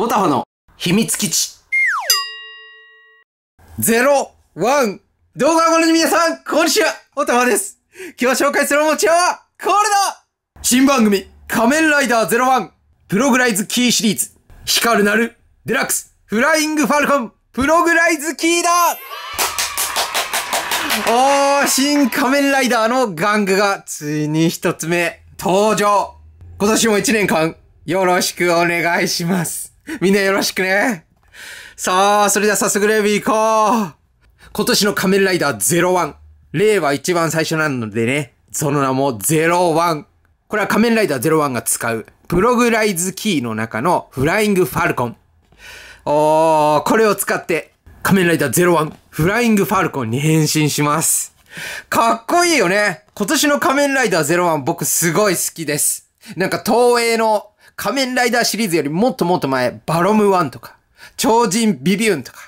オタフの秘密基地。ゼロ、ワン、動画をご覧の皆さん、こんにちは、オタフです。今日紹介するおもちゃは、これだ新番組、仮面ライダーゼロワン、プログライズキーシリーズ、光るなる、デラックス、フライングファルコン、プログライズキーだおー、新仮面ライダーの玩具が、ついに一つ目、登場今年も一年間、よろしくお願いします。みんなよろしくね。さあ、それでは早速レビュー行こう。今年の仮面ライダー01。令和一番最初なのでね、その名も01。これは仮面ライダー01が使うプログライズキーの中のフライングファルコン。おー、これを使って仮面ライダー01フライングファルコンに変身します。かっこいいよね。今年の仮面ライダー01僕すごい好きです。なんか東映の仮面ライダーシリーズよりもっともっと前、バロム1とか、超人ビビューンとか、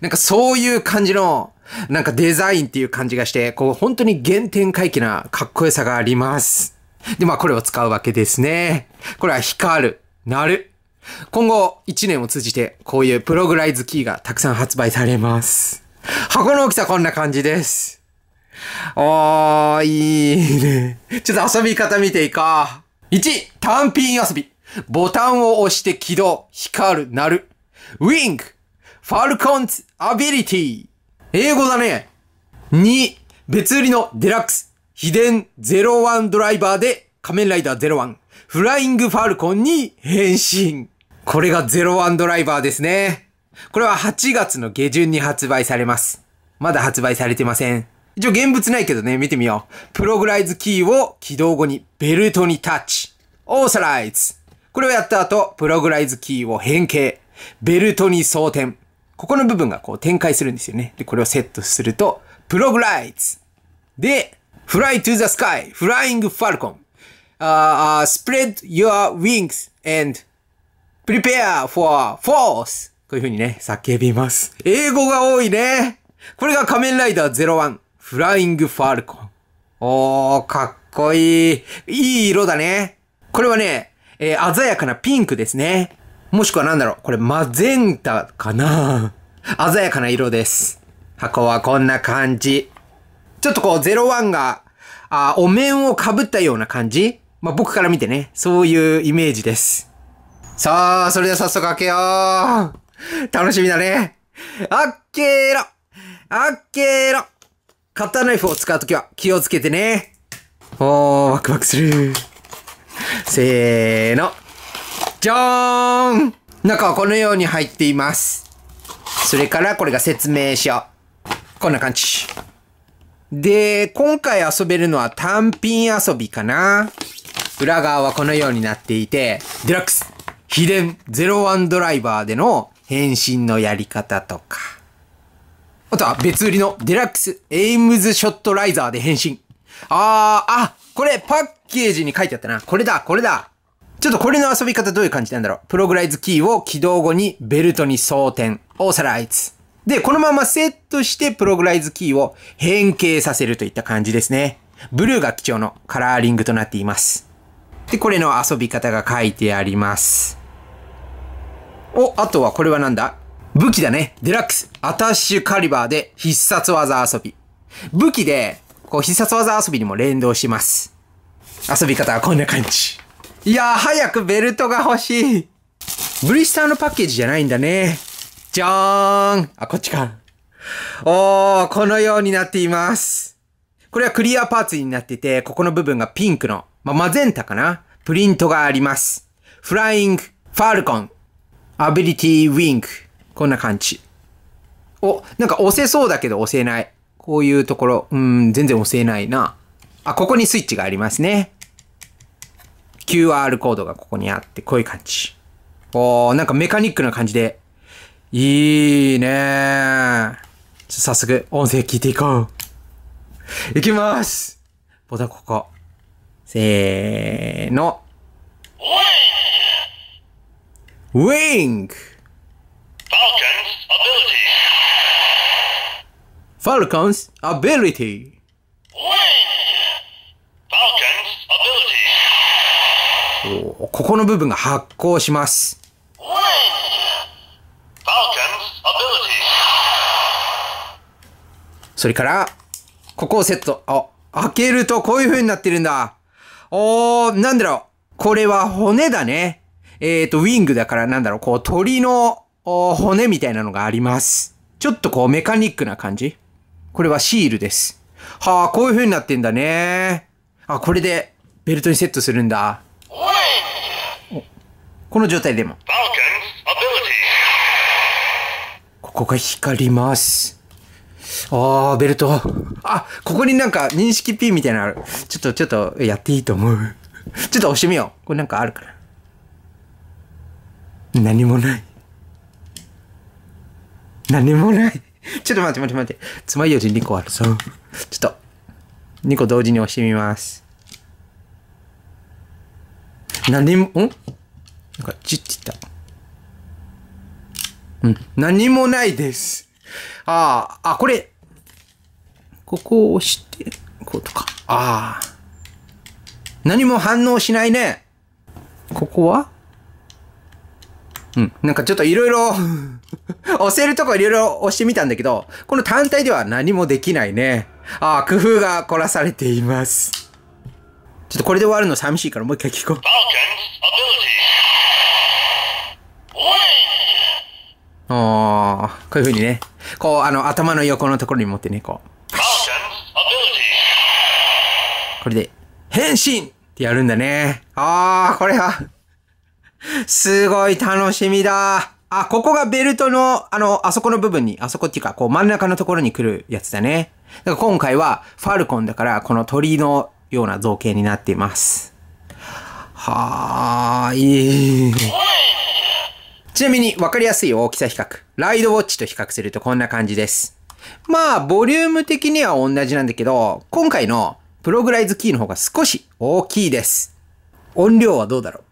なんかそういう感じの、なんかデザインっていう感じがして、こう本当に原点回帰なかっこよさがあります。で、まあこれを使うわけですね。これは光る、なる。今後1年を通じてこういうプログライズキーがたくさん発売されます。箱の大きさこんな感じです。おー、いいね。ちょっと遊び方見ていこう。1、単品遊び。ボタンを押して起動、光る、鳴る。ウィングファルコンズアビリティ英語だね。2、別売りのデラックス、秘伝01ドライバーで仮面ライダー01、フライングファルコンに変身。これが01ドライバーですね。これは8月の下旬に発売されます。まだ発売されてません。一応現物ないけどね、見てみよう。プログライズキーを起動後にベルトにタッチ。オーサライズこれをやった後、プログライズキーを変形、ベルトに装填。ここの部分がこう展開するんですよね。で、これをセットすると、プログライズで、フライトゥーザスカイ。フライングファルコン。ああ、ス uh, spread your wings and prepare for force こういう風にね、叫びます。英語が多いね。これが仮面ライダー01、フライングファルコン。おー、かっこいい。いい色だね。これはね、えー、鮮やかなピンクですね。もしくは何だろう、これマゼンタかな鮮やかな色です。箱はこんな感じ。ちょっとこう、01が、あ、お面をかぶったような感じまあ、僕から見てね、そういうイメージです。さあ、それでは早速開けよう。楽しみだね。開けろ開けろカッターナイフを使うときは気をつけてね。おー、ワクワクする。せーの。じゃーん中はこのように入っています。それからこれが説明書。こんな感じ。で、今回遊べるのは単品遊びかな。裏側はこのようになっていて、デラックス、秘伝01ドライバーでの変身のやり方とか。あとは別売りのデラックスエイムズショットライザーで変身。ああ、あ、これパッケージに書いてあったな。これだ、これだ。ちょっとこれの遊び方どういう感じなんだろう。プログライズキーを起動後にベルトに装填。オーサライズ。で、このままセットしてプログライズキーを変形させるといった感じですね。ブルーが基調のカラーリングとなっています。で、これの遊び方が書いてあります。お、あとはこれはなんだ武器だね。デラックス。アタッシュカリバーで必殺技遊び。武器でこう必殺技遊びにも連動します。遊び方はこんな感じ。いやー、早くベルトが欲しい。ブリスターのパッケージじゃないんだね。じゃーん。あ、こっちか。おー、このようになっています。これはクリアパーツになってて、ここの部分がピンクの、まあ、マゼンタかなプリントがあります。フライング、ファルコン、アビリティウィング。こんな感じ。お、なんか押せそうだけど押せない。こういうところ、うん、全然押せないな。あ、ここにスイッチがありますね。QR コードがここにあって、こういう感じ。おー、なんかメカニックな感じで。いいねー。早速、音声聞いていこう。いきますボタンここ。せーの。ウィング n i Falcon's ability. Falcon's ability. ここの部分が発光します。それから、ここをセット。あ、開けるとこういう風になってるんだ。おー、なんだろう。これは骨だね。えっ、ー、と、ウィングだからなんだろう。こう、鳥の骨みたいなのがあります。ちょっとこう、メカニックな感じ。これはシールです。はあ、こういう風になってんだね。あ、これでベルトにセットするんだ。この状態でも。ここが光ります。ああ、ベルト。あ、ここになんか認識 P みたいなのある。ちょっと、ちょっと、やっていいと思う。ちょっと押してみよう。これなんかあるから。何もない。何もない。ちょっと待って待って待って。つまようじ2個あるぞ。ちょっと、2個同時に押してみます。何も、んなんか、チッって言った。うん。何もないです。ああ、あ、これ。ここを押して、こうとか。ああ。何も反応しないね。ここはなんかちょっといろいろ、押せるとこいろいろ押してみたんだけど、この単体では何もできないね。ああ、工夫が凝らされています。ちょっとこれで終わるの寂しいからもう一回聞こう。ああ、こういう風にね。こう、あの、頭の横のところに持ってね、こう。これで、変身ってやるんだね。ああ、これはすごい楽しみだ。あ、ここがベルトの、あの、あそこの部分に、あそこっていうか、こう真ん中のところに来るやつだね。だから今回はファルコンだから、この鳥のような造形になっています。はーい。ちなみに分かりやすい大きさ比較。ライドウォッチと比較するとこんな感じです。まあ、ボリューム的には同じなんだけど、今回のプログライズキーの方が少し大きいです。音量はどうだろう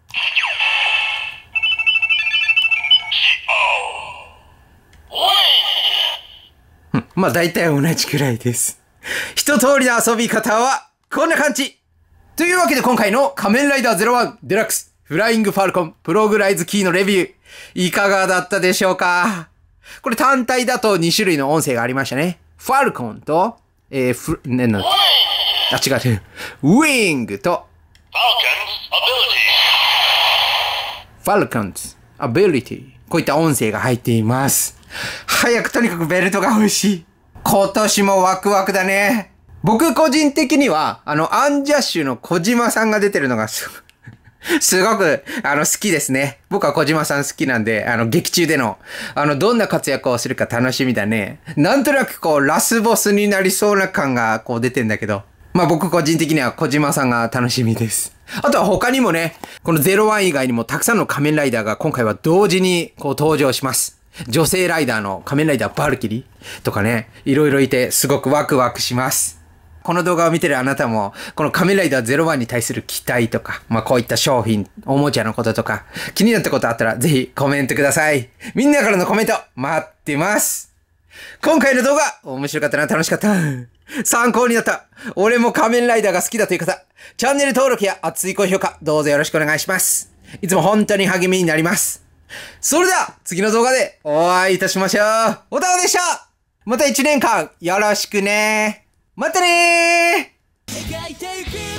まあ大体同じくらいです。一通りの遊び方はこんな感じというわけで今回の仮面ライダー01デラックスフライングファルコンプログライズキーのレビューいかがだったでしょうかこれ単体だと2種類の音声がありましたね。ファルコンと、えー、フ、ね、な、あ、違う違う。ウィングと、ファルコンズアビリティ。こういった音声が入っています。早くとにかくベルトが欲しい。今年もワクワクだね。僕個人的には、あの、アンジャッシュの小島さんが出てるのがす、すごく、あの、好きですね。僕は小島さん好きなんで、あの、劇中での、あの、どんな活躍をするか楽しみだね。なんとなくこう、ラスボスになりそうな感が、こう、出てんだけど。まあ僕個人的には小島さんが楽しみです。あとは他にもね、この01以外にもたくさんの仮面ライダーが今回は同時にこう登場します。女性ライダーの仮面ライダーバルキリとかね、いろいろいてすごくワクワクします。この動画を見てるあなたも、この仮面ライダー01に対する期待とか、まあこういった商品、おもちゃのこととか、気になったことあったらぜひコメントください。みんなからのコメント待ってます今回の動画、面白かったな、楽しかった。参考になった。俺も仮面ライダーが好きだという方、チャンネル登録や熱い高評価、どうぞよろしくお願いします。いつも本当に励みになります。それでは、次の動画でお会いいたしましょう。おたおでしたまた一年間、よろしくねまたねー